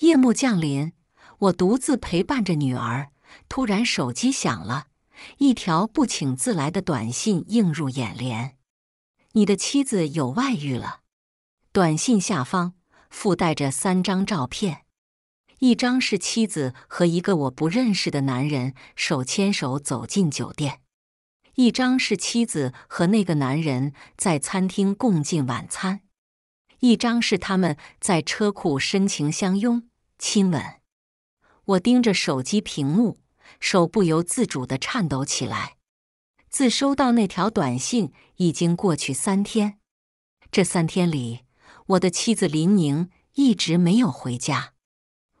夜幕降临，我独自陪伴着女儿。突然，手机响了，一条不请自来的短信映入眼帘：“你的妻子有外遇了。”短信下方附带着三张照片：一张是妻子和一个我不认识的男人手牵手走进酒店；一张是妻子和那个男人在餐厅共进晚餐。一张是他们在车库深情相拥、亲吻。我盯着手机屏幕，手不由自主的颤抖起来。自收到那条短信已经过去三天，这三天里，我的妻子林宁一直没有回家。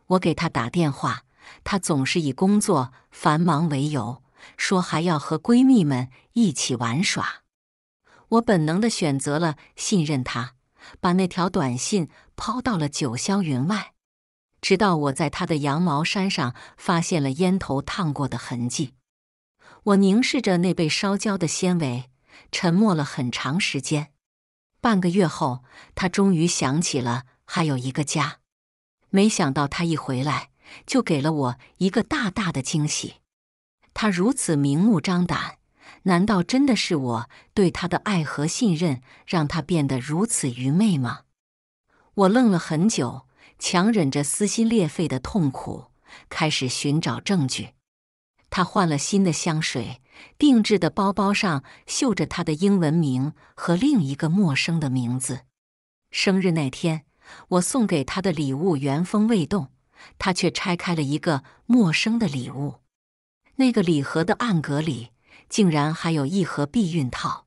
我给她打电话，她总是以工作繁忙为由，说还要和闺蜜们一起玩耍。我本能的选择了信任她。把那条短信抛到了九霄云外，直到我在他的羊毛衫上发现了烟头烫过的痕迹。我凝视着那被烧焦的纤维，沉默了很长时间。半个月后，他终于想起了还有一个家。没想到他一回来，就给了我一个大大的惊喜。他如此明目张胆。难道真的是我对他的爱和信任，让他变得如此愚昧吗？我愣了很久，强忍着撕心裂肺的痛苦，开始寻找证据。他换了新的香水，定制的包包上绣着他的英文名和另一个陌生的名字。生日那天，我送给他的礼物原封未动，他却拆开了一个陌生的礼物。那个礼盒的暗格里。竟然还有一盒避孕套，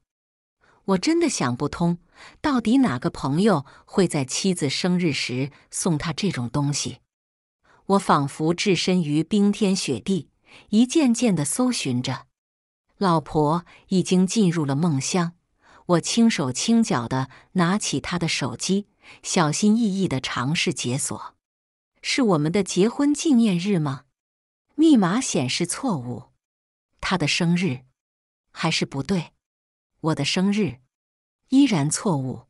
我真的想不通，到底哪个朋友会在妻子生日时送他这种东西？我仿佛置身于冰天雪地，一件件的搜寻着。老婆已经进入了梦乡，我轻手轻脚的拿起她的手机，小心翼翼的尝试解锁。是我们的结婚纪念日吗？密码显示错误。她的生日。还是不对，我的生日依然错误，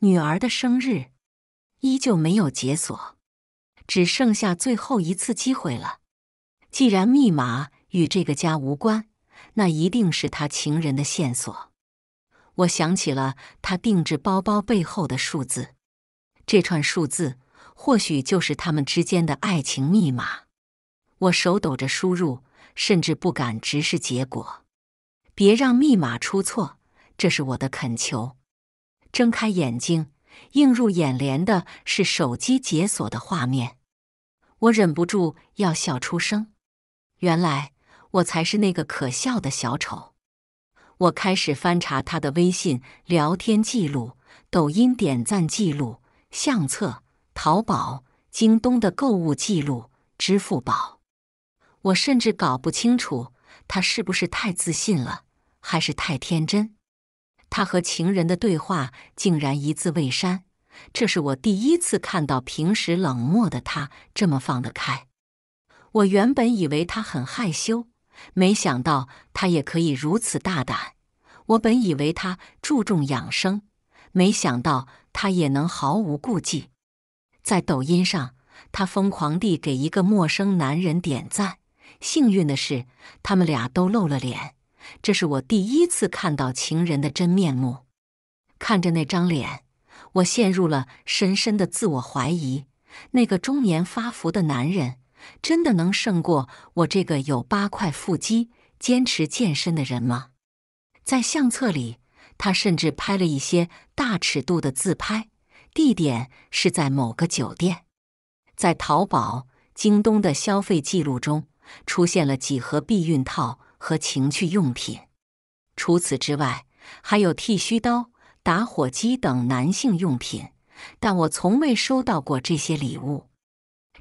女儿的生日依旧没有解锁，只剩下最后一次机会了。既然密码与这个家无关，那一定是他情人的线索。我想起了他定制包包背后的数字，这串数字或许就是他们之间的爱情密码。我手抖着输入，甚至不敢直视结果。别让密码出错，这是我的恳求。睁开眼睛，映入眼帘的是手机解锁的画面，我忍不住要笑出声。原来我才是那个可笑的小丑。我开始翻查他的微信聊天记录、抖音点赞记录、相册、淘宝、京东的购物记录、支付宝。我甚至搞不清楚。他是不是太自信了，还是太天真？他和情人的对话竟然一字未删，这是我第一次看到平时冷漠的他这么放得开。我原本以为他很害羞，没想到他也可以如此大胆。我本以为他注重养生，没想到他也能毫无顾忌。在抖音上，他疯狂地给一个陌生男人点赞。幸运的是，他们俩都露了脸。这是我第一次看到情人的真面目。看着那张脸，我陷入了深深的自我怀疑：那个中年发福的男人，真的能胜过我这个有八块腹肌、坚持健身的人吗？在相册里，他甚至拍了一些大尺度的自拍，地点是在某个酒店。在淘宝、京东的消费记录中。出现了几盒避孕套和情趣用品，除此之外，还有剃须刀、打火机等男性用品。但我从未收到过这些礼物。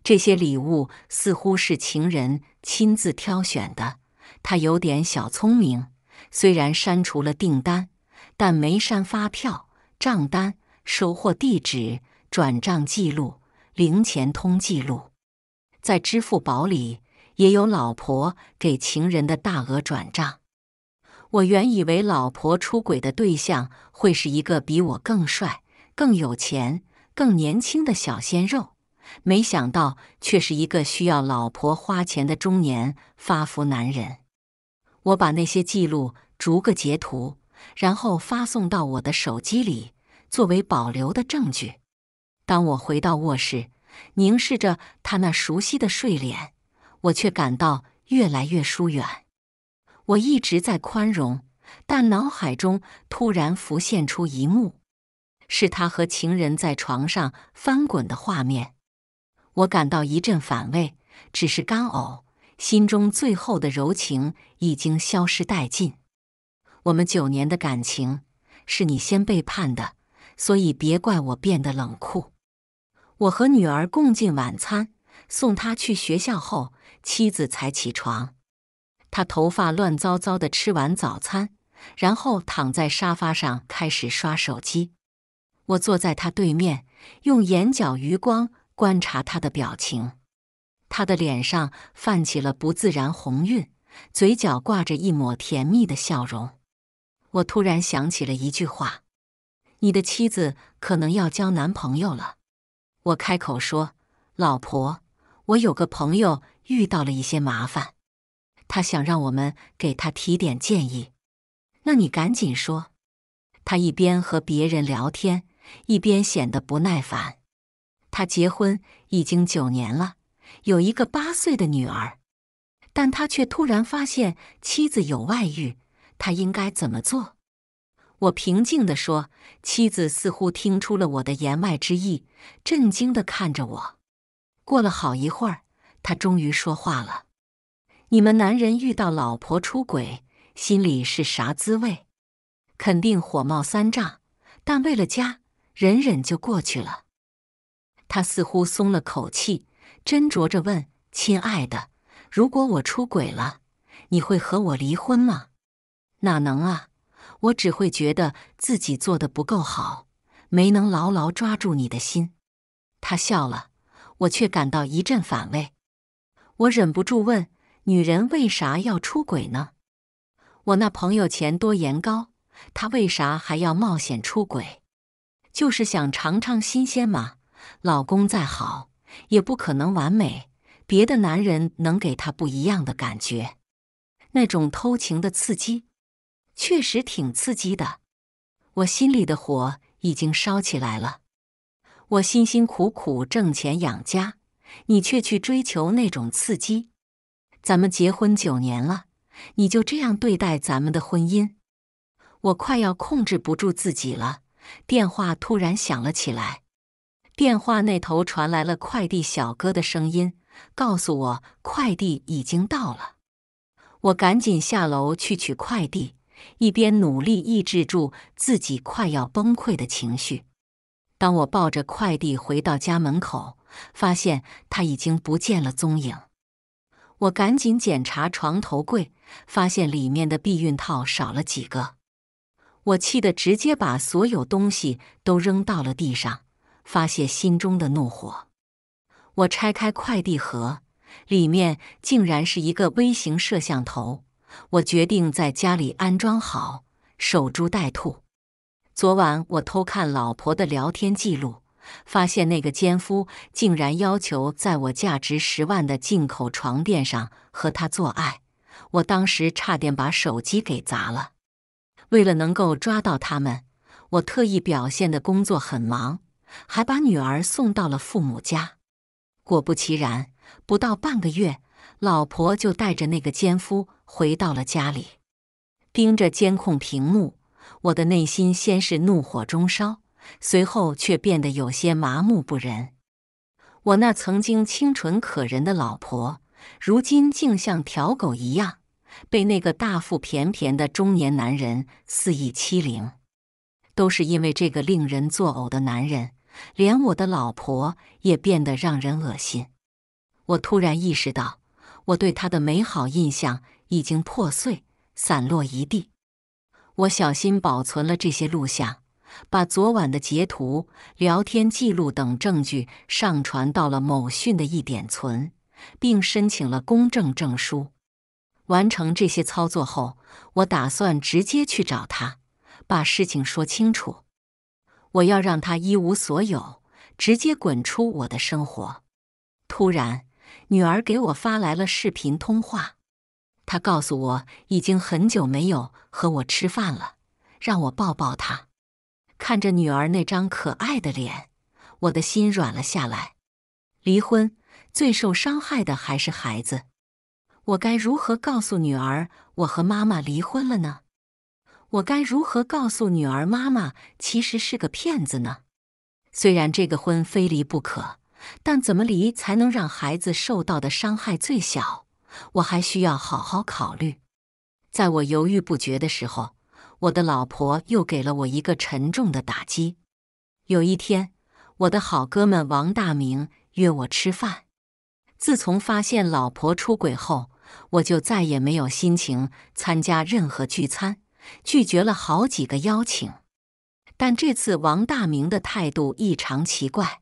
这些礼物似乎是情人亲自挑选的。他有点小聪明，虽然删除了订单，但没删发票、账单、收货地址、转账记录、零钱通记录，在支付宝里。也有老婆给情人的大额转账。我原以为老婆出轨的对象会是一个比我更帅、更有钱、更年轻的小鲜肉，没想到却是一个需要老婆花钱的中年发福男人。我把那些记录逐个截图，然后发送到我的手机里，作为保留的证据。当我回到卧室，凝视着他那熟悉的睡脸。我却感到越来越疏远。我一直在宽容，但脑海中突然浮现出一幕：是他和情人在床上翻滚的画面。我感到一阵反胃，只是干呕。心中最后的柔情已经消失殆尽。我们九年的感情是你先背叛的，所以别怪我变得冷酷。我和女儿共进晚餐，送她去学校后。妻子才起床，他头发乱糟糟的，吃完早餐，然后躺在沙发上开始刷手机。我坐在他对面，用眼角余光观察他的表情。他的脸上泛起了不自然红晕，嘴角挂着一抹甜蜜的笑容。我突然想起了一句话：“你的妻子可能要交男朋友了。”我开口说：“老婆。”我有个朋友遇到了一些麻烦，他想让我们给他提点建议。那你赶紧说。他一边和别人聊天，一边显得不耐烦。他结婚已经九年了，有一个八岁的女儿，但他却突然发现妻子有外遇，他应该怎么做？我平静的说。妻子似乎听出了我的言外之意，震惊的看着我。过了好一会儿，他终于说话了：“你们男人遇到老婆出轨，心里是啥滋味？肯定火冒三丈，但为了家，忍忍就过去了。”他似乎松了口气，斟酌着问：“亲爱的，如果我出轨了，你会和我离婚吗？”“哪能啊！我只会觉得自己做的不够好，没能牢牢抓住你的心。”他笑了。我却感到一阵反胃，我忍不住问：“女人为啥要出轨呢？”我那朋友钱多颜高，她为啥还要冒险出轨？就是想尝尝新鲜嘛。老公再好也不可能完美，别的男人能给他不一样的感觉，那种偷情的刺激，确实挺刺激的。我心里的火已经烧起来了。我辛辛苦苦挣钱养家，你却去追求那种刺激。咱们结婚九年了，你就这样对待咱们的婚姻？我快要控制不住自己了。电话突然响了起来，电话那头传来了快递小哥的声音，告诉我快递已经到了。我赶紧下楼去取快递，一边努力抑制住自己快要崩溃的情绪。当我抱着快递回到家门口，发现他已经不见了踪影。我赶紧检查床头柜，发现里面的避孕套少了几个。我气得直接把所有东西都扔到了地上，发泄心中的怒火。我拆开快递盒，里面竟然是一个微型摄像头。我决定在家里安装好，守株待兔。昨晚我偷看老婆的聊天记录，发现那个奸夫竟然要求在我价值十万的进口床垫上和她做爱，我当时差点把手机给砸了。为了能够抓到他们，我特意表现的工作很忙，还把女儿送到了父母家。果不其然，不到半个月，老婆就带着那个奸夫回到了家里，盯着监控屏幕。我的内心先是怒火中烧，随后却变得有些麻木不仁。我那曾经清纯可人的老婆，如今竟像条狗一样，被那个大腹便便的中年男人肆意欺凌。都是因为这个令人作呕的男人，连我的老婆也变得让人恶心。我突然意识到，我对他的美好印象已经破碎，散落一地。我小心保存了这些录像，把昨晚的截图、聊天记录等证据上传到了某讯的一点存，并申请了公证证书。完成这些操作后，我打算直接去找他，把事情说清楚。我要让他一无所有，直接滚出我的生活。突然，女儿给我发来了视频通话。他告诉我，已经很久没有和我吃饭了，让我抱抱他。看着女儿那张可爱的脸，我的心软了下来。离婚最受伤害的还是孩子，我该如何告诉女儿我和妈妈离婚了呢？我该如何告诉女儿妈妈其实是个骗子呢？虽然这个婚非离不可，但怎么离才能让孩子受到的伤害最小？我还需要好好考虑。在我犹豫不决的时候，我的老婆又给了我一个沉重的打击。有一天，我的好哥们王大明约我吃饭。自从发现老婆出轨后，我就再也没有心情参加任何聚餐，拒绝了好几个邀请。但这次王大明的态度异常奇怪，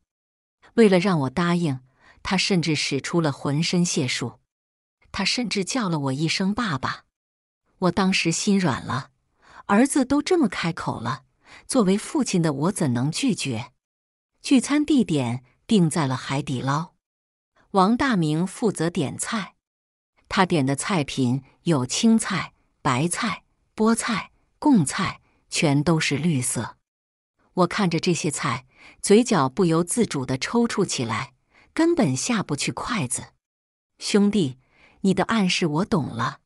为了让我答应，他甚至使出了浑身解数。他甚至叫了我一声“爸爸”，我当时心软了，儿子都这么开口了，作为父亲的我怎能拒绝？聚餐地点定在了海底捞，王大明负责点菜，他点的菜品有青菜、白菜、菠菜、贡菜，全都是绿色。我看着这些菜，嘴角不由自主的抽搐起来，根本下不去筷子，兄弟。你的暗示我懂了，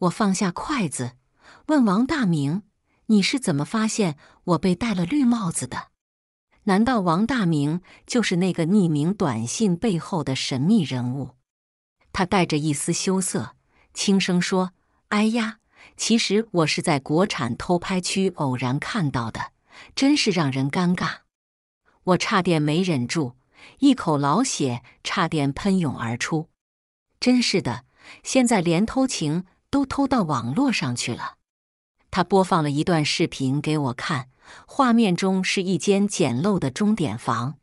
我放下筷子，问王大明：“你是怎么发现我被戴了绿帽子的？”难道王大明就是那个匿名短信背后的神秘人物？他带着一丝羞涩，轻声说：“哎呀，其实我是在国产偷拍区偶然看到的，真是让人尴尬。”我差点没忍住，一口老血差点喷涌而出。真是的，现在连偷情都偷到网络上去了。他播放了一段视频给我看，画面中是一间简陋的钟点房，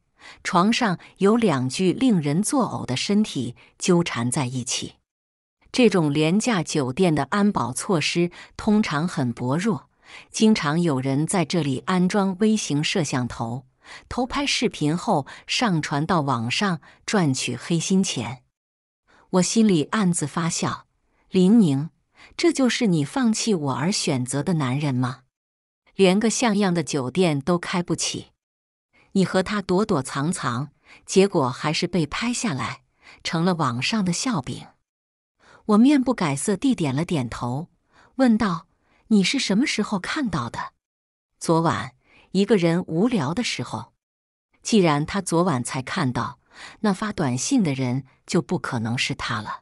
床上有两具令人作呕的身体纠缠在一起。这种廉价酒店的安保措施通常很薄弱，经常有人在这里安装微型摄像头，偷拍视频后上传到网上赚取黑心钱。我心里暗自发笑，林宁，这就是你放弃我而选择的男人吗？连个像样的酒店都开不起，你和他躲躲藏藏，结果还是被拍下来，成了网上的笑柄。我面不改色地点了点头，问道：“你是什么时候看到的？”昨晚，一个人无聊的时候。既然他昨晚才看到，那发短信的人。就不可能是他了。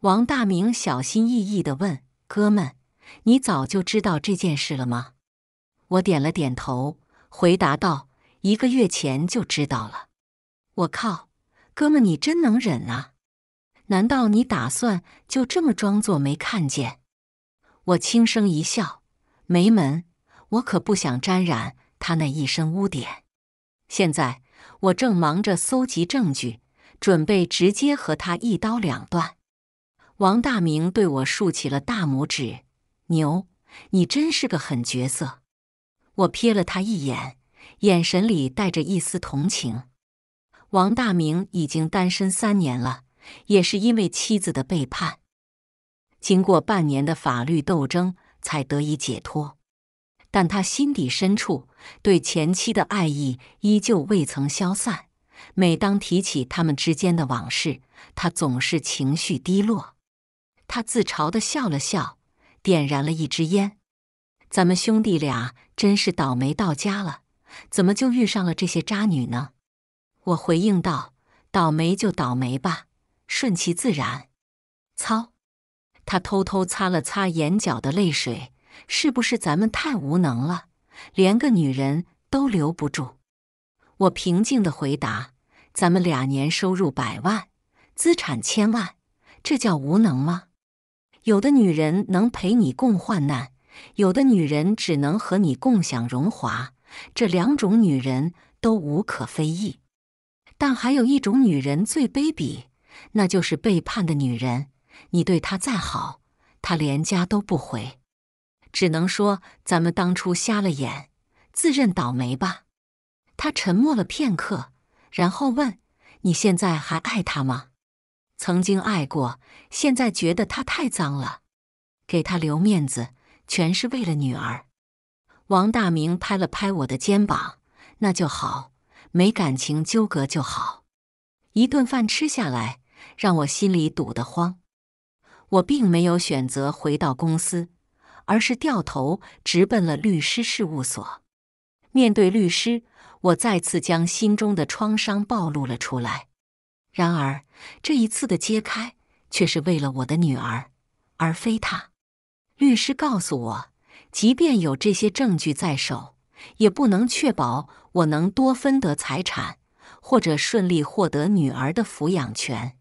王大明小心翼翼的问：“哥们，你早就知道这件事了吗？”我点了点头，回答道：“一个月前就知道了。”我靠，哥们，你真能忍啊！难道你打算就这么装作没看见？我轻声一笑：“没门，我可不想沾染他那一身污点。现在我正忙着搜集证据。”准备直接和他一刀两断。王大明对我竖起了大拇指：“牛，你真是个狠角色。”我瞥了他一眼，眼神里带着一丝同情。王大明已经单身三年了，也是因为妻子的背叛，经过半年的法律斗争才得以解脱。但他心底深处对前妻的爱意依旧未曾消散。每当提起他们之间的往事，他总是情绪低落。他自嘲地笑了笑，点燃了一支烟。咱们兄弟俩真是倒霉到家了，怎么就遇上了这些渣女呢？我回应道：“倒霉就倒霉吧，顺其自然。”操！他偷偷擦了擦眼角的泪水，是不是咱们太无能了，连个女人都留不住？我平静地回答：“咱们俩年收入百万，资产千万，这叫无能吗？有的女人能陪你共患难，有的女人只能和你共享荣华，这两种女人都无可非议。但还有一种女人最卑鄙，那就是背叛的女人。你对她再好，她连家都不回。只能说咱们当初瞎了眼，自认倒霉吧。”他沉默了片刻，然后问：“你现在还爱他吗？”“曾经爱过，现在觉得他太脏了，给他留面子，全是为了女儿。”王大明拍了拍我的肩膀：“那就好，没感情纠葛就好。”一顿饭吃下来，让我心里堵得慌。我并没有选择回到公司，而是掉头直奔了律师事务所。面对律师。我再次将心中的创伤暴露了出来，然而这一次的揭开却是为了我的女儿，而非他。律师告诉我，即便有这些证据在手，也不能确保我能多分得财产，或者顺利获得女儿的抚养权。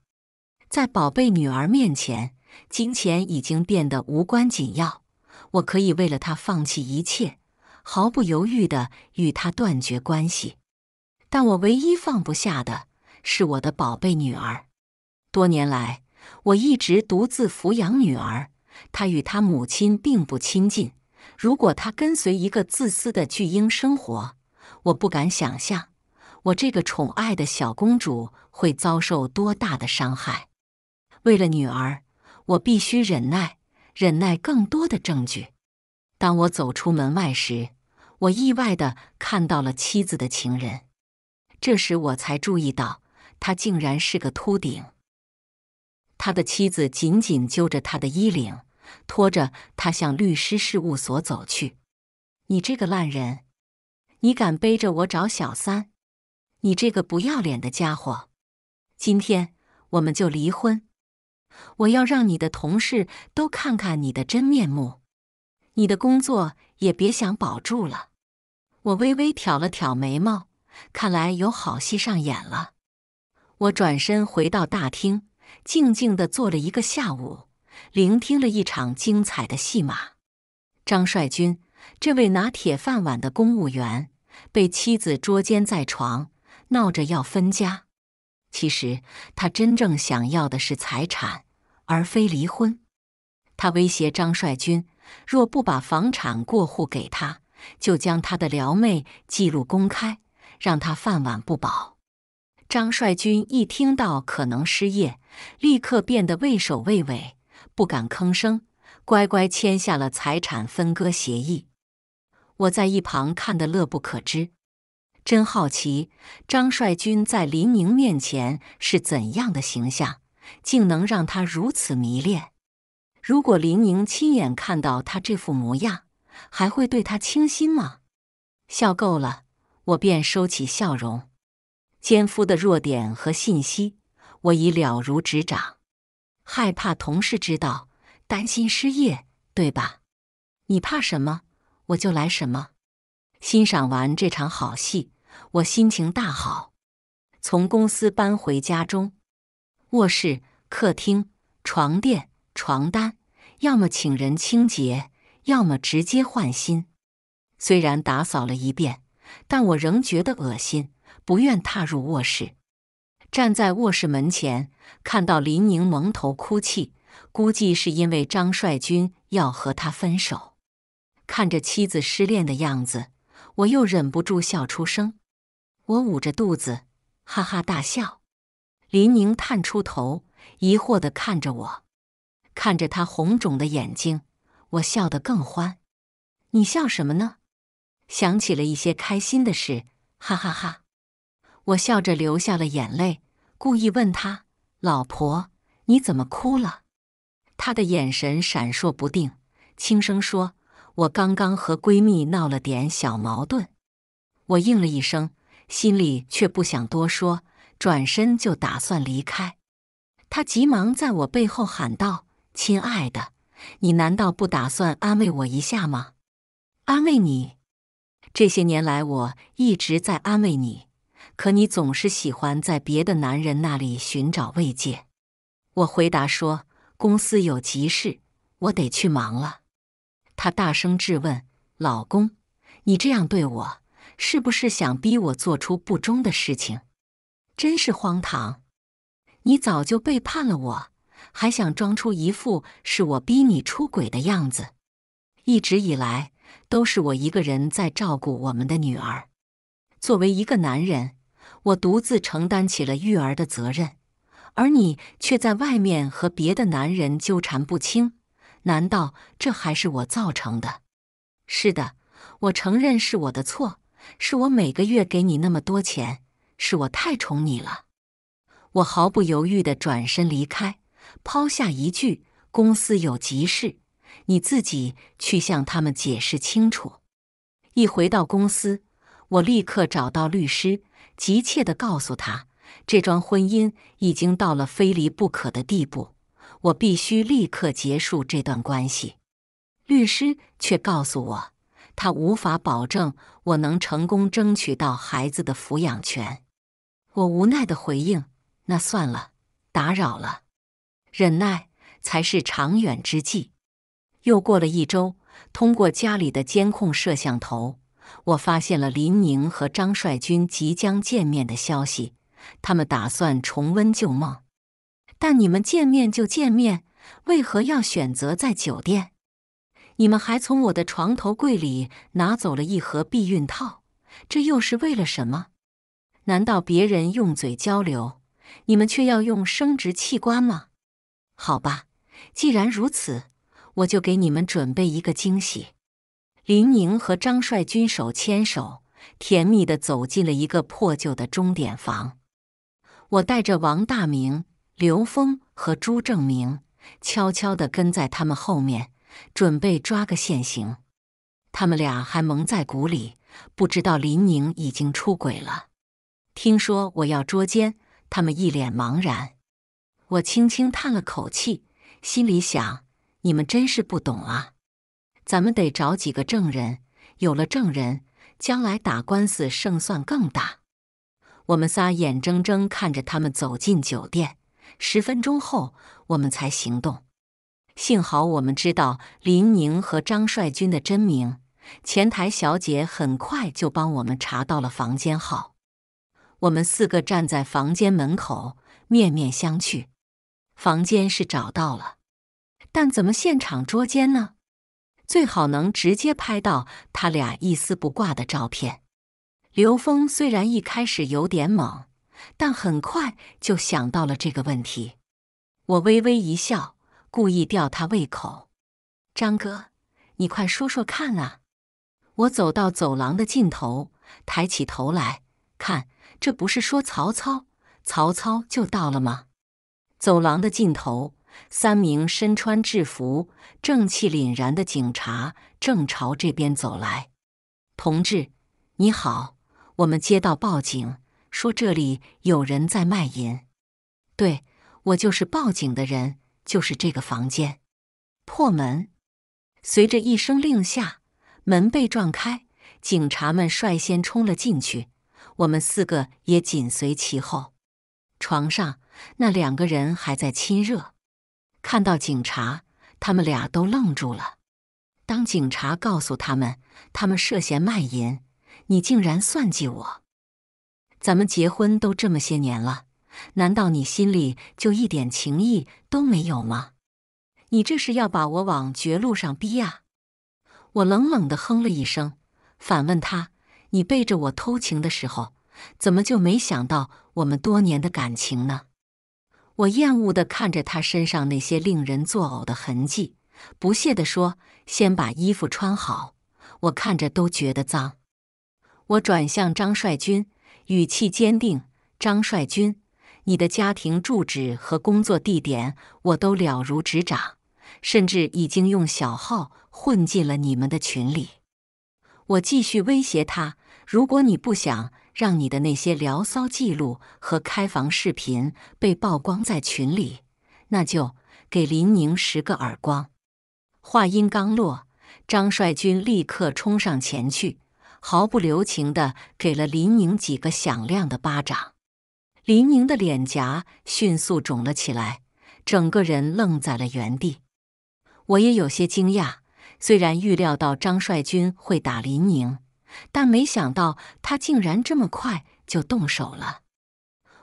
在宝贝女儿面前，金钱已经变得无关紧要。我可以为了她放弃一切。毫不犹豫地与他断绝关系，但我唯一放不下的，是我的宝贝女儿。多年来，我一直独自抚养女儿，她与她母亲并不亲近。如果她跟随一个自私的巨婴生活，我不敢想象我这个宠爱的小公主会遭受多大的伤害。为了女儿，我必须忍耐，忍耐更多的证据。当我走出门外时，我意外的看到了妻子的情人。这时我才注意到，他竟然是个秃顶。他的妻子紧紧揪着他的衣领，拖着他向律师事务所走去。你这个烂人！你敢背着我找小三！你这个不要脸的家伙！今天我们就离婚！我要让你的同事都看看你的真面目！你的工作也别想保住了。我微微挑了挑眉毛，看来有好戏上演了。我转身回到大厅，静静的坐了一个下午，聆听了一场精彩的戏码。张帅军，这位拿铁饭碗的公务员，被妻子捉奸在床，闹着要分家。其实他真正想要的是财产，而非离婚。他威胁张帅军。若不把房产过户给他，就将他的撩妹记录公开，让他饭碗不保。张帅军一听到可能失业，立刻变得畏首畏尾，不敢吭声，乖乖签下了财产分割协议。我在一旁看得乐不可支，真好奇张帅军在林宁面前是怎样的形象，竟能让他如此迷恋。如果林宁亲眼看到他这副模样，还会对他倾心吗？笑够了，我便收起笑容。奸夫的弱点和信息，我已了如指掌。害怕同事知道，担心失业，对吧？你怕什么，我就来什么。欣赏完这场好戏，我心情大好。从公司搬回家中，卧室、客厅、床垫、床单。要么请人清洁，要么直接换新。虽然打扫了一遍，但我仍觉得恶心，不愿踏入卧室。站在卧室门前，看到林宁蒙头哭泣，估计是因为张帅军要和他分手。看着妻子失恋的样子，我又忍不住笑出声。我捂着肚子，哈哈大笑。林宁探出头，疑惑地看着我。看着他红肿的眼睛，我笑得更欢。你笑什么呢？想起了一些开心的事，哈哈哈！我笑着流下了眼泪，故意问他：“老婆，你怎么哭了？”他的眼神闪烁不定，轻声说：“我刚刚和闺蜜闹了点小矛盾。”我应了一声，心里却不想多说，转身就打算离开。他急忙在我背后喊道。亲爱的，你难道不打算安慰我一下吗？安慰你？这些年来我一直在安慰你，可你总是喜欢在别的男人那里寻找慰藉。我回答说：“公司有急事，我得去忙了。”他大声质问：“老公，你这样对我，是不是想逼我做出不忠的事情？真是荒唐！你早就背叛了我。”还想装出一副是我逼你出轨的样子？一直以来都是我一个人在照顾我们的女儿。作为一个男人，我独自承担起了育儿的责任，而你却在外面和别的男人纠缠不清。难道这还是我造成的？是的，我承认是我的错，是我每个月给你那么多钱，是我太宠你了。我毫不犹豫地转身离开。抛下一句：“公司有急事，你自己去向他们解释清楚。”一回到公司，我立刻找到律师，急切的告诉他：“这桩婚姻已经到了非离不可的地步，我必须立刻结束这段关系。”律师却告诉我：“他无法保证我能成功争取到孩子的抚养权。”我无奈的回应：“那算了，打扰了。”忍耐才是长远之计。又过了一周，通过家里的监控摄像头，我发现了林宁和张帅军即将见面的消息。他们打算重温旧梦。但你们见面就见面，为何要选择在酒店？你们还从我的床头柜里拿走了一盒避孕套，这又是为了什么？难道别人用嘴交流，你们却要用生殖器官吗？好吧，既然如此，我就给你们准备一个惊喜。林宁和张帅军手牵手，甜蜜的走进了一个破旧的钟点房。我带着王大明、刘峰和朱正明，悄悄的跟在他们后面，准备抓个现行。他们俩还蒙在鼓里，不知道林宁已经出轨了。听说我要捉奸，他们一脸茫然。我轻轻叹了口气，心里想：“你们真是不懂啊！咱们得找几个证人，有了证人，将来打官司胜算更大。”我们仨眼睁睁看着他们走进酒店，十分钟后我们才行动。幸好我们知道林宁和张帅军的真名，前台小姐很快就帮我们查到了房间号。我们四个站在房间门口，面面相觑。房间是找到了，但怎么现场捉奸呢？最好能直接拍到他俩一丝不挂的照片。刘峰虽然一开始有点懵，但很快就想到了这个问题。我微微一笑，故意吊他胃口：“张哥，你快说说看啊！”我走到走廊的尽头，抬起头来看，这不是说曹操，曹操就到了吗？走廊的尽头，三名身穿制服、正气凛然的警察正朝这边走来。同志，你好，我们接到报警，说这里有人在卖淫。对，我就是报警的人，就是这个房间。破门！随着一声令下，门被撞开，警察们率先冲了进去，我们四个也紧随其后。床上。那两个人还在亲热，看到警察，他们俩都愣住了。当警察告诉他们，他们涉嫌卖淫，你竟然算计我！咱们结婚都这么些年了，难道你心里就一点情意都没有吗？你这是要把我往绝路上逼啊！我冷冷地哼了一声，反问他：“你背着我偷情的时候，怎么就没想到我们多年的感情呢？”我厌恶地看着他身上那些令人作呕的痕迹，不屑地说：“先把衣服穿好，我看着都觉得脏。”我转向张帅军，语气坚定：“张帅军，你的家庭住址和工作地点我都了如指掌，甚至已经用小号混进了你们的群里。”我继续威胁他：“如果你不想……”让你的那些聊骚记录和开房视频被曝光在群里，那就给林宁十个耳光！话音刚落，张帅军立刻冲上前去，毫不留情的给了林宁几个响亮的巴掌。林宁的脸颊迅速肿了起来，整个人愣在了原地。我也有些惊讶，虽然预料到张帅军会打林宁。但没想到他竟然这么快就动手了。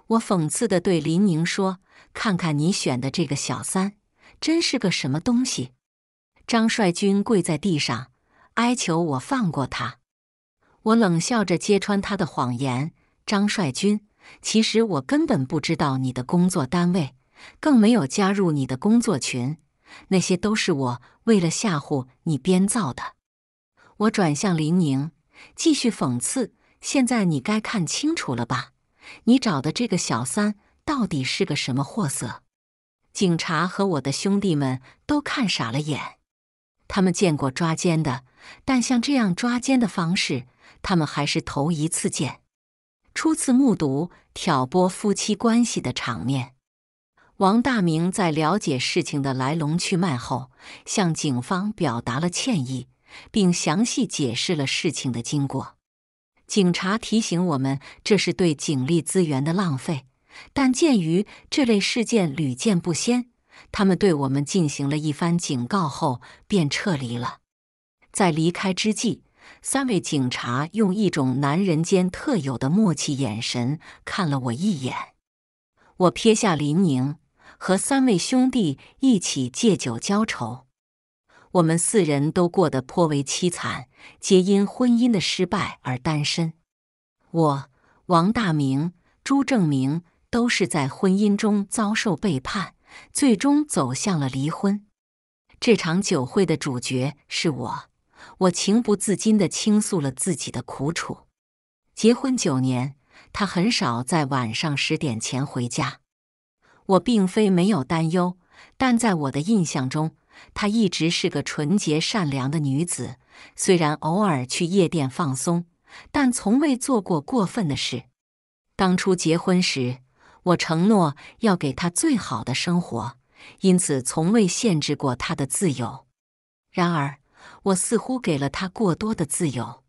我讽刺地对林宁说：“看看你选的这个小三，真是个什么东西！”张帅军跪在地上哀求我放过他。我冷笑着揭穿他的谎言：“张帅军，其实我根本不知道你的工作单位，更没有加入你的工作群，那些都是我为了吓唬你编造的。”我转向林宁。继续讽刺，现在你该看清楚了吧？你找的这个小三到底是个什么货色？警察和我的兄弟们都看傻了眼，他们见过抓奸的，但像这样抓奸的方式，他们还是头一次见。初次目睹挑拨夫妻关系的场面，王大明在了解事情的来龙去脉后，向警方表达了歉意。并详细解释了事情的经过。警察提醒我们，这是对警力资源的浪费，但鉴于这类事件屡见不鲜，他们对我们进行了一番警告后便撤离了。在离开之际，三位警察用一种男人间特有的默契眼神看了我一眼。我撇下林宁，和三位兄弟一起借酒浇愁。我们四人都过得颇为凄惨，皆因婚姻的失败而单身。我、王大明、朱正明都是在婚姻中遭受背叛，最终走向了离婚。这场酒会的主角是我，我情不自禁地倾诉了自己的苦楚。结婚九年，他很少在晚上十点前回家。我并非没有担忧，但在我的印象中。她一直是个纯洁善良的女子，虽然偶尔去夜店放松，但从未做过过分的事。当初结婚时，我承诺要给她最好的生活，因此从未限制过她的自由。然而，我似乎给了她过多的自由。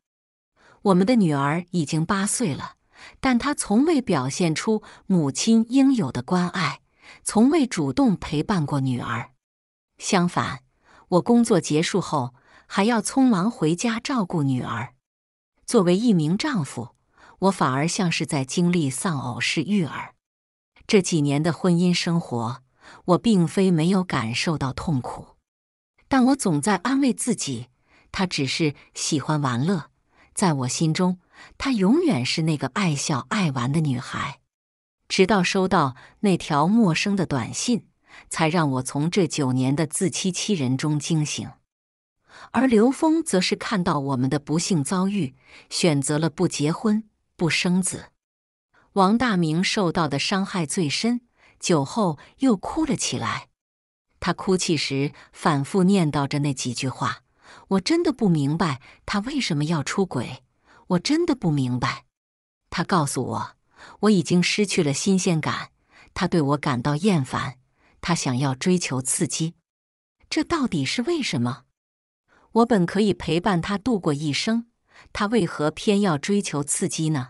我们的女儿已经八岁了，但她从未表现出母亲应有的关爱，从未主动陪伴过女儿。相反，我工作结束后还要匆忙回家照顾女儿。作为一名丈夫，我反而像是在经历丧偶式育儿。这几年的婚姻生活，我并非没有感受到痛苦，但我总在安慰自己，她只是喜欢玩乐。在我心中，她永远是那个爱笑爱玩的女孩。直到收到那条陌生的短信。才让我从这九年的自欺欺人中惊醒，而刘峰则是看到我们的不幸遭遇，选择了不结婚、不生子。王大明受到的伤害最深，酒后又哭了起来。他哭泣时反复念叨着那几句话：“我真的不明白他为什么要出轨，我真的不明白。”他告诉我：“我已经失去了新鲜感，他对我感到厌烦。”他想要追求刺激，这到底是为什么？我本可以陪伴他度过一生，他为何偏要追求刺激呢？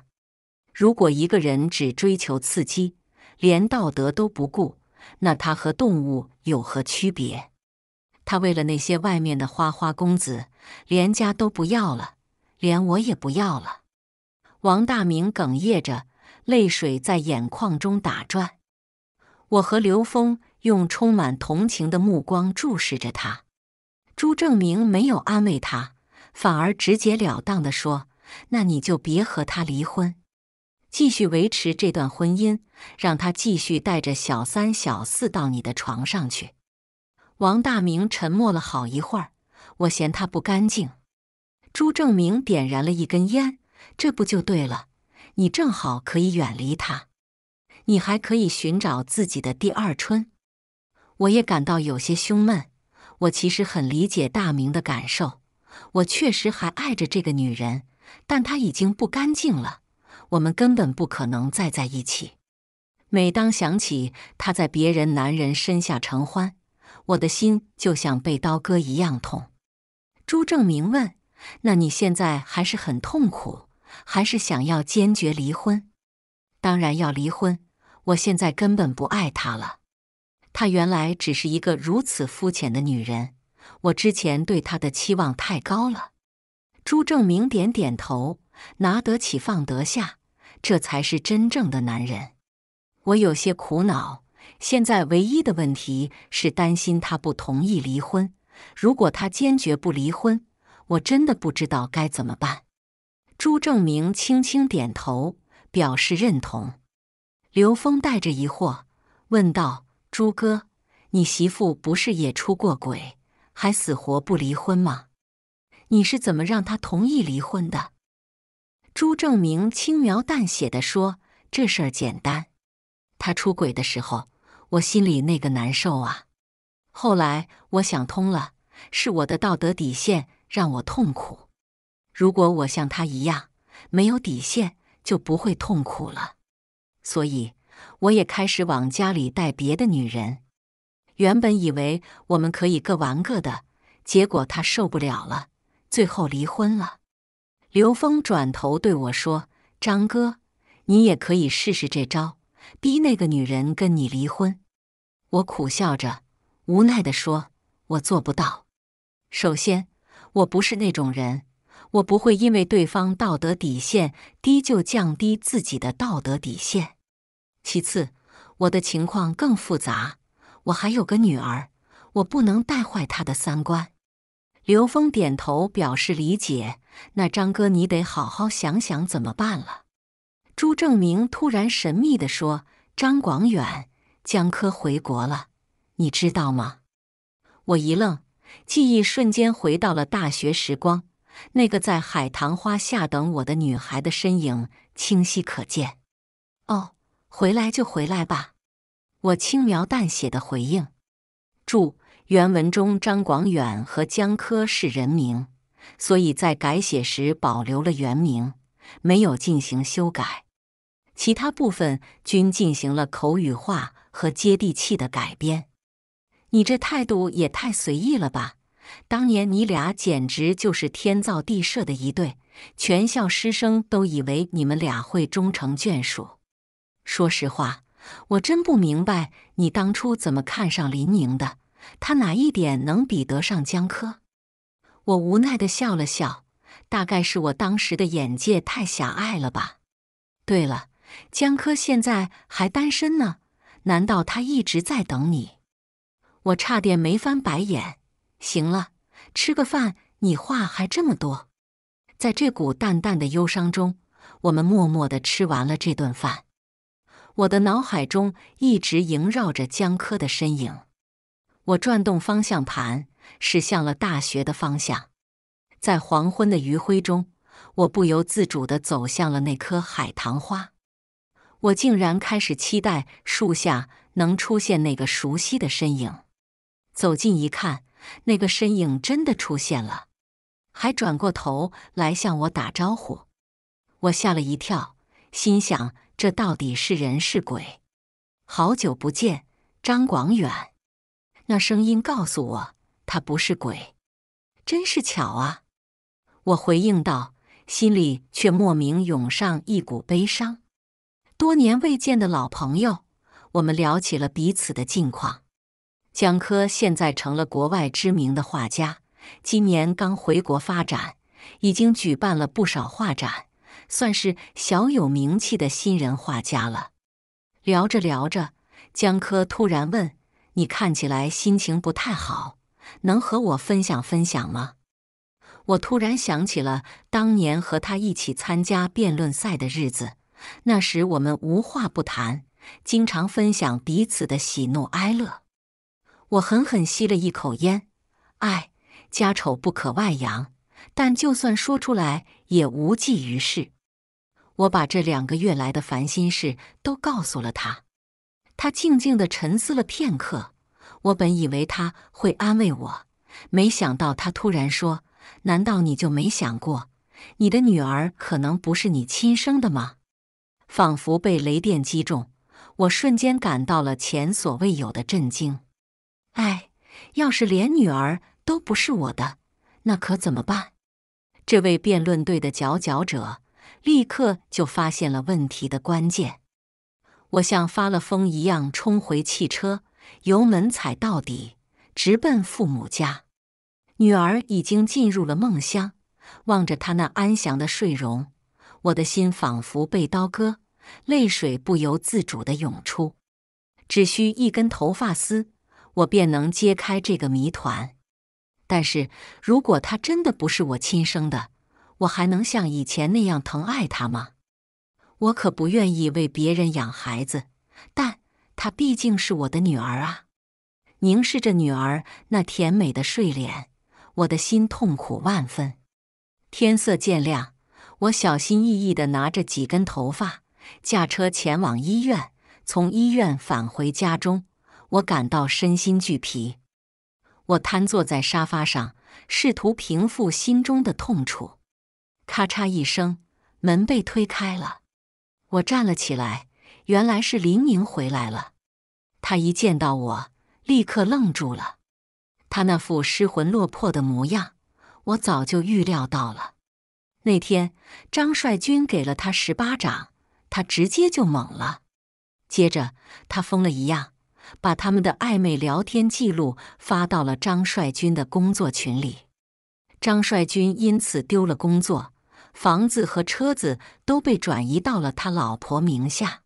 如果一个人只追求刺激，连道德都不顾，那他和动物有何区别？他为了那些外面的花花公子，连家都不要了，连我也不要了。王大明哽咽着，泪水在眼眶中打转。我和刘峰。用充满同情的目光注视着他，朱正明没有安慰他，反而直截了当的说：“那你就别和他离婚，继续维持这段婚姻，让他继续带着小三、小四到你的床上去。”王大明沉默了好一会儿：“我嫌他不干净。”朱正明点燃了一根烟：“这不就对了？你正好可以远离他，你还可以寻找自己的第二春。”我也感到有些胸闷。我其实很理解大明的感受，我确实还爱着这个女人，但她已经不干净了，我们根本不可能再在一起。每当想起她在别人男人身下承欢，我的心就像被刀割一样痛。朱正明问：“那你现在还是很痛苦，还是想要坚决离婚？”“当然要离婚，我现在根本不爱她了。”她原来只是一个如此肤浅的女人，我之前对她的期望太高了。朱正明点点头，拿得起放得下，这才是真正的男人。我有些苦恼，现在唯一的问题是担心她不同意离婚。如果她坚决不离婚，我真的不知道该怎么办。朱正明轻轻点头，表示认同。刘峰带着疑惑问道。朱哥，你媳妇不是也出过轨，还死活不离婚吗？你是怎么让她同意离婚的？朱正明轻描淡写的说：“这事儿简单，她出轨的时候，我心里那个难受啊。后来我想通了，是我的道德底线让我痛苦。如果我像她一样，没有底线，就不会痛苦了。所以。”我也开始往家里带别的女人，原本以为我们可以各玩各的，结果他受不了了，最后离婚了。刘峰转头对我说：“张哥，你也可以试试这招，逼那个女人跟你离婚。”我苦笑着，无奈的说：“我做不到。首先，我不是那种人，我不会因为对方道德底线低就降低自己的道德底线。”其次，我的情况更复杂，我还有个女儿，我不能带坏她的三观。刘峰点头表示理解，那张哥，你得好好想想怎么办了。朱正明突然神秘的说：“张广远，江科回国了，你知道吗？”我一愣，记忆瞬间回到了大学时光，那个在海棠花下等我的女孩的身影清晰可见。哦。回来就回来吧，我轻描淡写的回应。注：原文中张广远和江科是人名，所以在改写时保留了原名，没有进行修改。其他部分均进行了口语化和接地气的改编。你这态度也太随意了吧！当年你俩简直就是天造地设的一对，全校师生都以为你们俩会终成眷属。说实话，我真不明白你当初怎么看上林宁的？他哪一点能比得上江科？我无奈的笑了笑，大概是我当时的眼界太狭隘了吧。对了，江科现在还单身呢，难道他一直在等你？我差点没翻白眼。行了，吃个饭你话还这么多。在这股淡淡的忧伤中，我们默默的吃完了这顿饭。我的脑海中一直萦绕着姜科的身影，我转动方向盘驶向了大学的方向。在黄昏的余晖中，我不由自主地走向了那棵海棠花。我竟然开始期待树下能出现那个熟悉的身影。走近一看，那个身影真的出现了，还转过头来向我打招呼。我吓了一跳，心想。这到底是人是鬼？好久不见，张广远。那声音告诉我，他不是鬼。真是巧啊！我回应道，心里却莫名涌上一股悲伤。多年未见的老朋友，我们聊起了彼此的近况。江科现在成了国外知名的画家，今年刚回国发展，已经举办了不少画展。算是小有名气的新人画家了。聊着聊着，江科突然问：“你看起来心情不太好，能和我分享分享吗？”我突然想起了当年和他一起参加辩论赛的日子，那时我们无话不谈，经常分享彼此的喜怒哀乐。我狠狠吸了一口烟，哎，家丑不可外扬，但就算说出来也无济于事。我把这两个月来的烦心事都告诉了他，他静静的沉思了片刻。我本以为他会安慰我，没想到他突然说：“难道你就没想过，你的女儿可能不是你亲生的吗？”仿佛被雷电击中，我瞬间感到了前所未有的震惊。哎，要是连女儿都不是我的，那可怎么办？这位辩论队的佼佼者。立刻就发现了问题的关键。我像发了疯一样冲回汽车，油门踩到底，直奔父母家。女儿已经进入了梦乡，望着她那安详的睡容，我的心仿佛被刀割，泪水不由自主的涌出。只需一根头发丝，我便能揭开这个谜团。但是如果她真的不是我亲生的……我还能像以前那样疼爱她吗？我可不愿意为别人养孩子，但她毕竟是我的女儿啊！凝视着女儿那甜美的睡脸，我的心痛苦万分。天色渐亮，我小心翼翼地拿着几根头发，驾车前往医院。从医院返回家中，我感到身心俱疲。我瘫坐在沙发上，试图平复心中的痛楚。咔嚓一声，门被推开了。我站了起来，原来是林宁回来了。他一见到我，立刻愣住了。他那副失魂落魄的模样，我早就预料到了。那天张帅军给了他十巴掌，他直接就懵了。接着他疯了一样，把他们的暧昧聊天记录发到了张帅军的工作群里。张帅军因此丢了工作。房子和车子都被转移到了他老婆名下，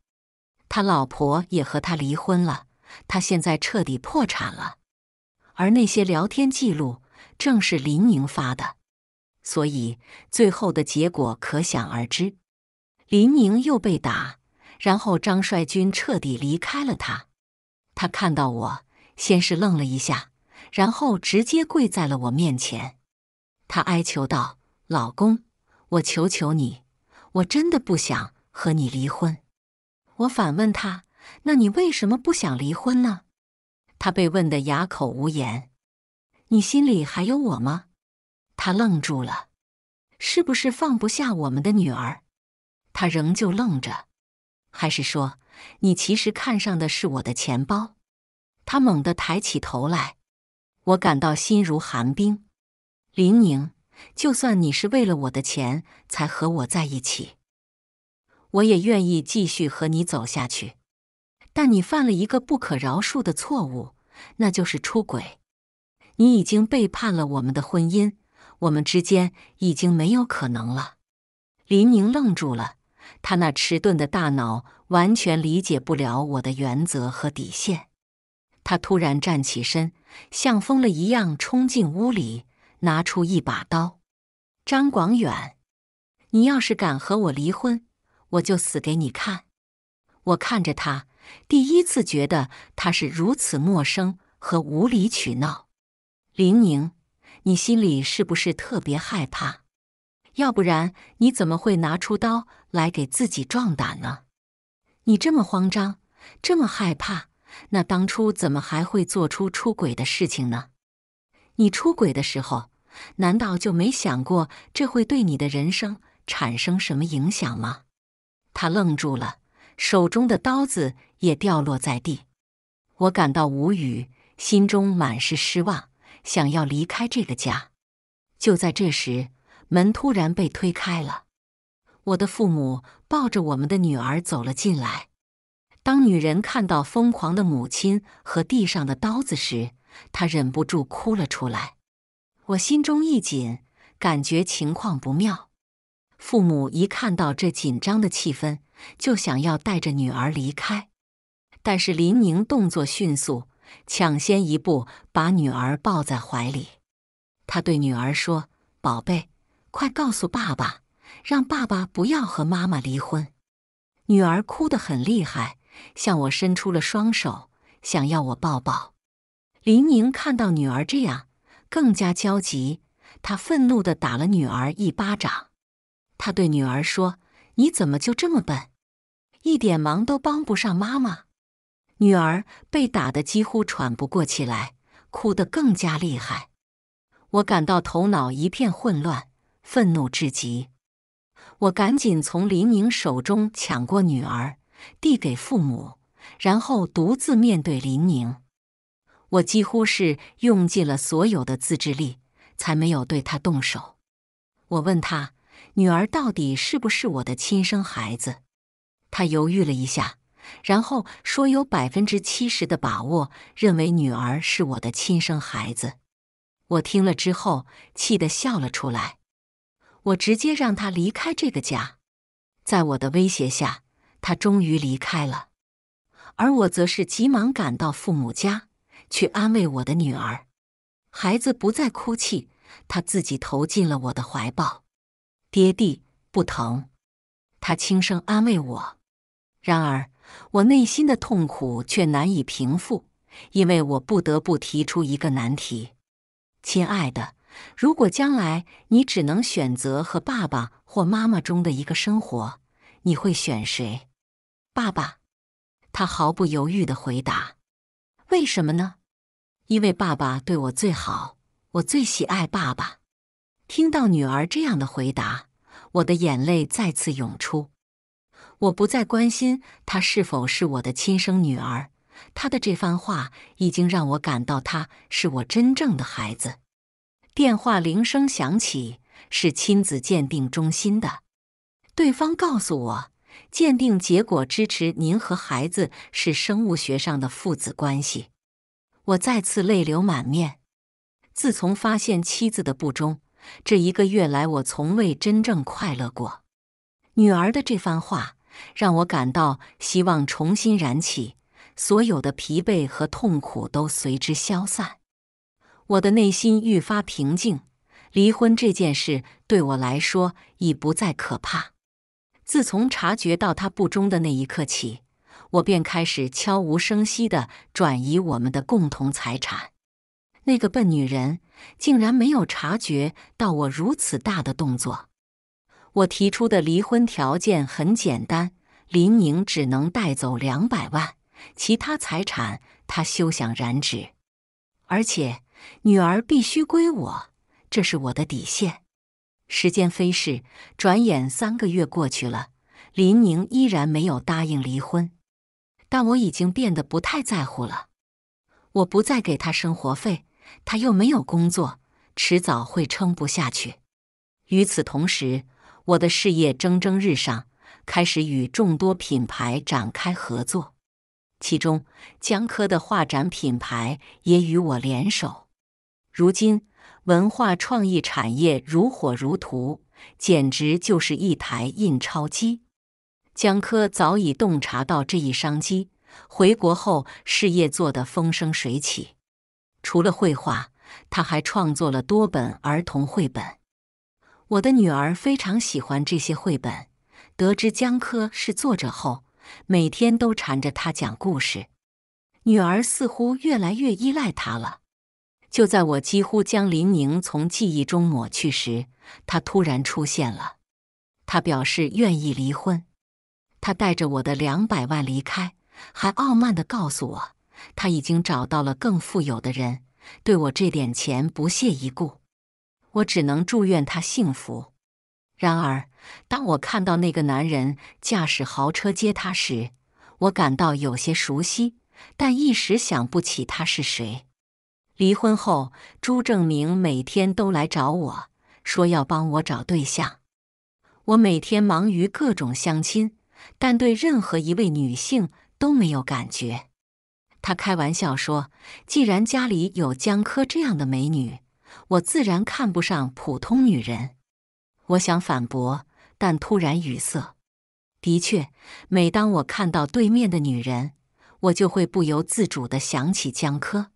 他老婆也和他离婚了，他现在彻底破产了。而那些聊天记录正是林宁发的，所以最后的结果可想而知。林宁又被打，然后张帅军彻底离开了他。他看到我，先是愣了一下，然后直接跪在了我面前，他哀求道：“老公。”我求求你，我真的不想和你离婚。我反问他：“那你为什么不想离婚呢？”他被问得哑口无言。你心里还有我吗？他愣住了。是不是放不下我们的女儿？他仍旧愣着。还是说，你其实看上的是我的钱包？他猛地抬起头来。我感到心如寒冰。林宁。就算你是为了我的钱才和我在一起，我也愿意继续和你走下去。但你犯了一个不可饶恕的错误，那就是出轨。你已经背叛了我们的婚姻，我们之间已经没有可能了。林宁愣住了，他那迟钝的大脑完全理解不了我的原则和底线。他突然站起身，像疯了一样冲进屋里。拿出一把刀，张广远，你要是敢和我离婚，我就死给你看！我看着他，第一次觉得他是如此陌生和无理取闹。林宁，你心里是不是特别害怕？要不然你怎么会拿出刀来给自己壮胆呢？你这么慌张，这么害怕，那当初怎么还会做出出轨的事情呢？你出轨的时候。难道就没想过这会对你的人生产生什么影响吗？他愣住了，手中的刀子也掉落在地。我感到无语，心中满是失望，想要离开这个家。就在这时，门突然被推开了，我的父母抱着我们的女儿走了进来。当女人看到疯狂的母亲和地上的刀子时，她忍不住哭了出来。我心中一紧，感觉情况不妙。父母一看到这紧张的气氛，就想要带着女儿离开，但是林宁动作迅速，抢先一步把女儿抱在怀里。他对女儿说：“宝贝，快告诉爸爸，让爸爸不要和妈妈离婚。”女儿哭得很厉害，向我伸出了双手，想要我抱抱。林宁看到女儿这样。更加焦急，他愤怒地打了女儿一巴掌。他对女儿说：“你怎么就这么笨，一点忙都帮不上妈妈？”女儿被打得几乎喘不过气来，哭得更加厉害。我感到头脑一片混乱，愤怒至极。我赶紧从林宁手中抢过女儿，递给父母，然后独自面对林宁。我几乎是用尽了所有的自制力，才没有对他动手。我问他：“女儿到底是不是我的亲生孩子？”他犹豫了一下，然后说：“有百分之七十的把握，认为女儿是我的亲生孩子。”我听了之后，气得笑了出来。我直接让他离开这个家。在我的威胁下，他终于离开了。而我则是急忙赶到父母家。去安慰我的女儿，孩子不再哭泣，她自己投进了我的怀抱。爹地不疼，她轻声安慰我。然而，我内心的痛苦却难以平复，因为我不得不提出一个难题：亲爱的，如果将来你只能选择和爸爸或妈妈中的一个生活，你会选谁？爸爸。他毫不犹豫的回答：“为什么呢？”因为爸爸对我最好，我最喜爱爸爸。听到女儿这样的回答，我的眼泪再次涌出。我不再关心她是否是我的亲生女儿，她的这番话已经让我感到她是我真正的孩子。电话铃声响起，是亲子鉴定中心的，对方告诉我，鉴定结果支持您和孩子是生物学上的父子关系。我再次泪流满面。自从发现妻子的不忠，这一个月来我从未真正快乐过。女儿的这番话让我感到希望重新燃起，所有的疲惫和痛苦都随之消散。我的内心愈发平静。离婚这件事对我来说已不再可怕。自从察觉到他不忠的那一刻起。我便开始悄无声息地转移我们的共同财产。那个笨女人竟然没有察觉到我如此大的动作。我提出的离婚条件很简单：林宁只能带走两百万，其他财产她休想染指。而且女儿必须归我，这是我的底线。时间飞逝，转眼三个月过去了，林宁依然没有答应离婚。但我已经变得不太在乎了。我不再给他生活费，他又没有工作，迟早会撑不下去。与此同时，我的事业蒸蒸日上，开始与众多品牌展开合作，其中江科的画展品牌也与我联手。如今，文化创意产业如火如荼，简直就是一台印钞机。江科早已洞察到这一商机，回国后事业做得风生水起。除了绘画，他还创作了多本儿童绘本。我的女儿非常喜欢这些绘本，得知江科是作者后，每天都缠着他讲故事。女儿似乎越来越依赖他了。就在我几乎将林宁从记忆中抹去时，他突然出现了。他表示愿意离婚。他带着我的两百万离开，还傲慢地告诉我，他已经找到了更富有的人，对我这点钱不屑一顾。我只能祝愿他幸福。然而，当我看到那个男人驾驶豪车接他时，我感到有些熟悉，但一时想不起他是谁。离婚后，朱正明每天都来找我，说要帮我找对象。我每天忙于各种相亲。但对任何一位女性都没有感觉。他开玩笑说：“既然家里有江柯这样的美女，我自然看不上普通女人。”我想反驳，但突然语塞。的确，每当我看到对面的女人，我就会不由自主地想起江柯。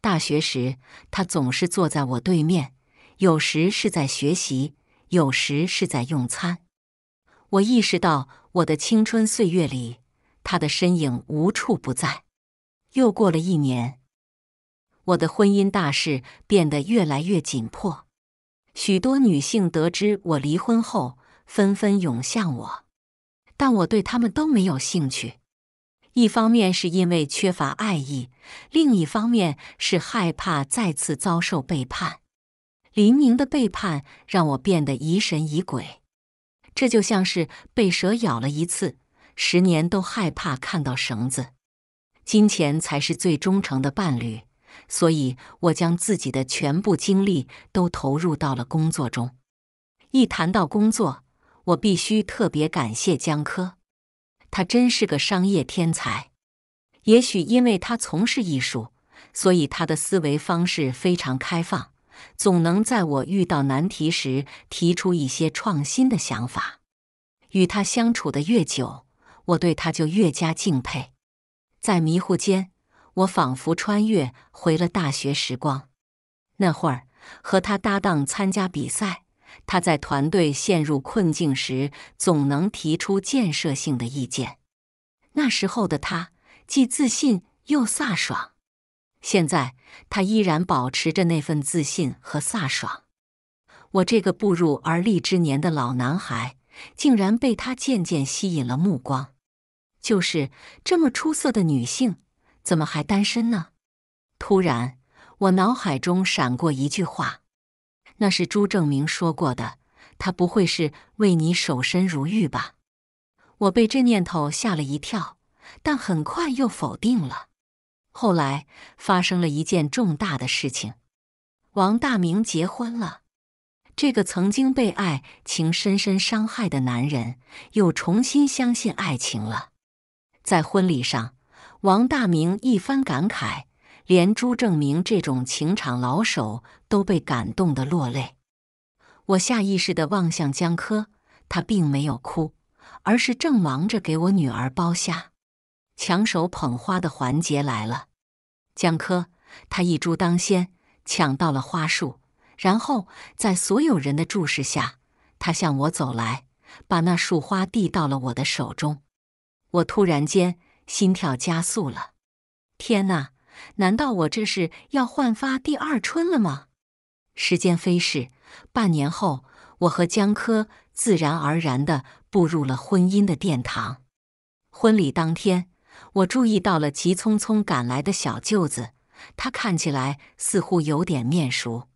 大学时，他总是坐在我对面，有时是在学习，有时是在用餐。我意识到。我的青春岁月里，他的身影无处不在。又过了一年，我的婚姻大事变得越来越紧迫。许多女性得知我离婚后，纷纷涌向我，但我对他们都没有兴趣。一方面是因为缺乏爱意，另一方面是害怕再次遭受背叛。黎明的背叛让我变得疑神疑鬼。这就像是被蛇咬了一次，十年都害怕看到绳子。金钱才是最忠诚的伴侣，所以我将自己的全部精力都投入到了工作中。一谈到工作，我必须特别感谢姜科，他真是个商业天才。也许因为他从事艺术，所以他的思维方式非常开放。总能在我遇到难题时提出一些创新的想法。与他相处的越久，我对他就越加敬佩。在迷糊间，我仿佛穿越回了大学时光。那会儿和他搭档参加比赛，他在团队陷入困境时，总能提出建设性的意见。那时候的他，既自信又飒爽。现在他依然保持着那份自信和飒爽，我这个步入而立之年的老男孩，竟然被他渐渐吸引了目光。就是这么出色的女性，怎么还单身呢？突然，我脑海中闪过一句话，那是朱正明说过的：“他不会是为你守身如玉吧？”我被这念头吓了一跳，但很快又否定了。后来发生了一件重大的事情，王大明结婚了。这个曾经被爱情深深伤害的男人，又重新相信爱情了。在婚礼上，王大明一番感慨，连朱正明这种情场老手都被感动得落泪。我下意识地望向江科，他并没有哭，而是正忙着给我女儿剥虾。抢手捧花的环节来了，江科他一猪当先抢到了花束，然后在所有人的注视下，他向我走来，把那束花递到了我的手中。我突然间心跳加速了，天哪，难道我这是要焕发第二春了吗？时间飞逝，半年后，我和江科自然而然地步入了婚姻的殿堂。婚礼当天。我注意到了急匆匆赶来的小舅子，他看起来似乎有点面熟。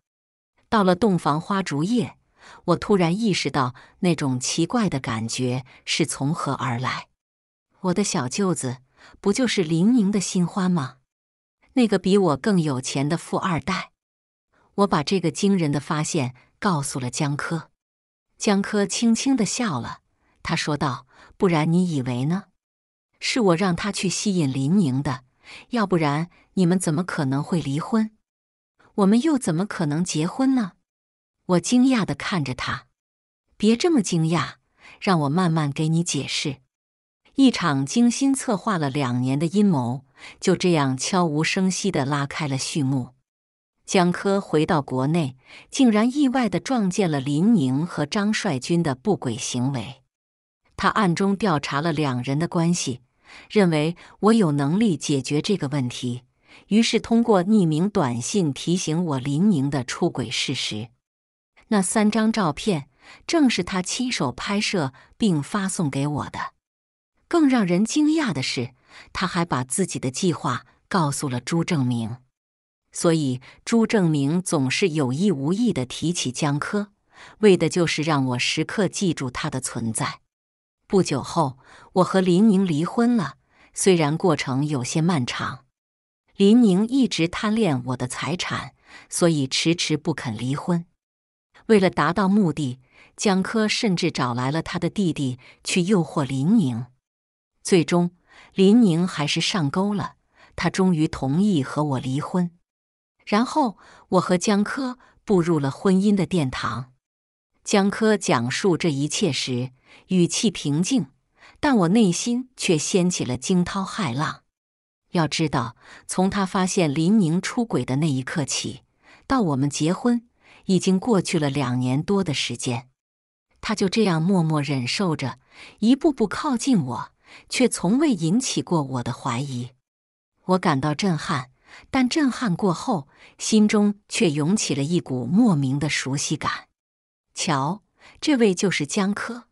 到了洞房花烛夜，我突然意识到那种奇怪的感觉是从何而来。我的小舅子不就是林宁的新欢吗？那个比我更有钱的富二代。我把这个惊人的发现告诉了江科，江科轻轻的笑了，他说道：“不然你以为呢？”是我让他去吸引林宁的，要不然你们怎么可能会离婚？我们又怎么可能结婚呢？我惊讶的看着他，别这么惊讶，让我慢慢给你解释。一场精心策划了两年的阴谋，就这样悄无声息的拉开了序幕。江科回到国内，竟然意外的撞见了林宁和张帅军的不轨行为。他暗中调查了两人的关系。认为我有能力解决这个问题，于是通过匿名短信提醒我林宁的出轨事实。那三张照片正是他亲手拍摄并发送给我的。更让人惊讶的是，他还把自己的计划告诉了朱正明。所以朱正明总是有意无意地提起江科，为的就是让我时刻记住他的存在。不久后，我和林宁离婚了。虽然过程有些漫长，林宁一直贪恋我的财产，所以迟迟不肯离婚。为了达到目的，江科甚至找来了他的弟弟去诱惑林宁。最终，林宁还是上钩了，他终于同意和我离婚。然后，我和江科步入了婚姻的殿堂。江科讲述这一切时。语气平静，但我内心却掀起了惊涛骇浪。要知道，从他发现林宁出轨的那一刻起，到我们结婚，已经过去了两年多的时间。他就这样默默忍受着，一步步靠近我，却从未引起过我的怀疑。我感到震撼，但震撼过后，心中却涌起了一股莫名的熟悉感。瞧，这位就是江科。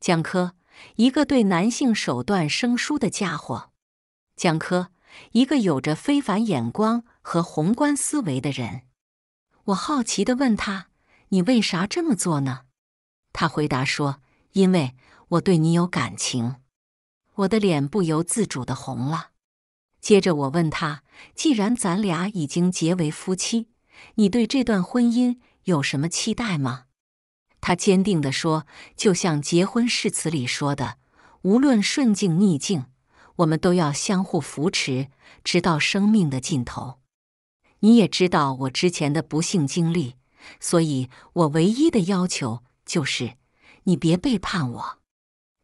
江科，一个对男性手段生疏的家伙；江科，一个有着非凡眼光和宏观思维的人。我好奇的问他：“你为啥这么做呢？”他回答说：“因为我对你有感情。”我的脸不由自主的红了。接着我问他：“既然咱俩已经结为夫妻，你对这段婚姻有什么期待吗？”他坚定地说：“就像结婚誓词里说的，无论顺境逆境，我们都要相互扶持，直到生命的尽头。你也知道我之前的不幸经历，所以我唯一的要求就是，你别背叛我。”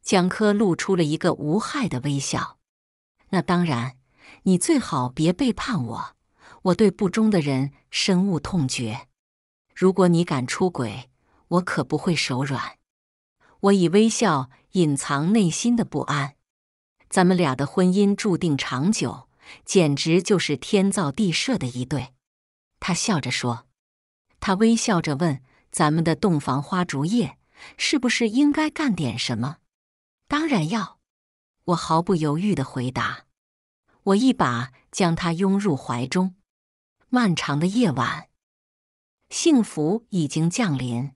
蒋科露出了一个无害的微笑。“那当然，你最好别背叛我。我对不忠的人深恶痛绝。如果你敢出轨，”我可不会手软，我以微笑隐藏内心的不安。咱们俩的婚姻注定长久，简直就是天造地设的一对。他笑着说，他微笑着问：“咱们的洞房花烛夜是不是应该干点什么？”当然要，我毫不犹豫的回答。我一把将他拥入怀中。漫长的夜晚，幸福已经降临。